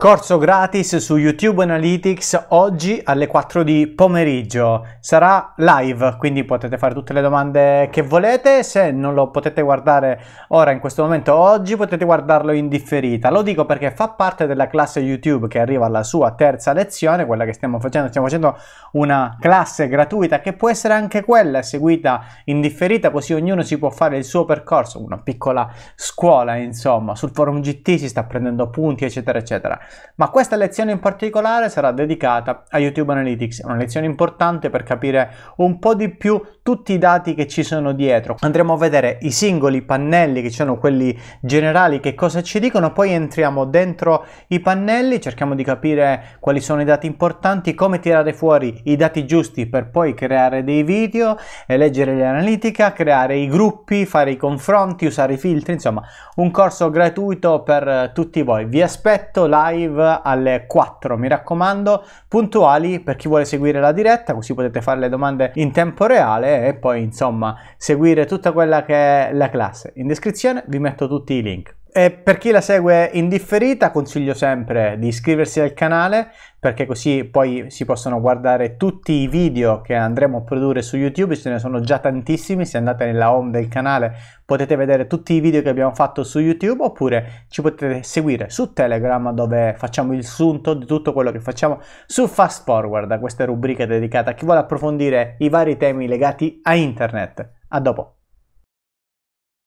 Corso gratis su YouTube Analytics oggi alle 4 di pomeriggio. Sarà live, quindi potete fare tutte le domande che volete. Se non lo potete guardare ora in questo momento oggi, potete guardarlo in differita. Lo dico perché fa parte della classe YouTube che arriva alla sua terza lezione, quella che stiamo facendo. Stiamo facendo una classe gratuita che può essere anche quella seguita in differita, così ognuno si può fare il suo percorso, una piccola scuola, insomma. Sul forum GT si sta prendendo punti, eccetera, eccetera ma questa lezione in particolare sarà dedicata a YouTube Analytics, una lezione importante per capire un po' di più tutti i dati che ci sono dietro. Andremo a vedere i singoli pannelli che sono quelli generali, che cosa ci dicono, poi entriamo dentro i pannelli, cerchiamo di capire quali sono i dati importanti, come tirare fuori i dati giusti per poi creare dei video, leggere l'analitica, creare i gruppi, fare i confronti, usare i filtri, insomma un corso gratuito per tutti voi. Vi aspetto live live alle 4, mi raccomando, puntuali per chi vuole seguire la diretta, così potete fare le domande in tempo reale e poi insomma seguire tutta quella che è la classe. In descrizione vi metto tutti i link. E per chi la segue indifferita consiglio sempre di iscriversi al canale perché così poi si possono guardare tutti i video che andremo a produrre su YouTube, ce ne sono già tantissimi, se andate nella home del canale potete vedere tutti i video che abbiamo fatto su YouTube oppure ci potete seguire su Telegram dove facciamo il sunto di tutto quello che facciamo su Fast Forward, questa rubrica dedicata a chi vuole approfondire i vari temi legati a internet. A dopo!